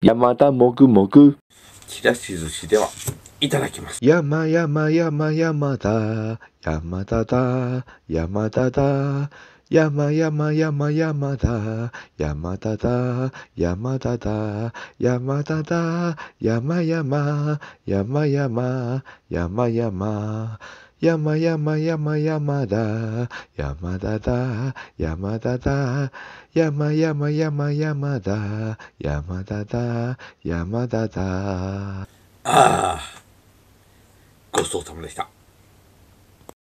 山田もぐもぐ。ちらし寿司では、いただきます。山山山山だ、山田だ、山田だ。山山山山だ、山田だ、山田だ、山田だ、山山、山山、山山。山山山山だ山田だ山田だ山山山山だ山田だ山田だああごちそうさまでした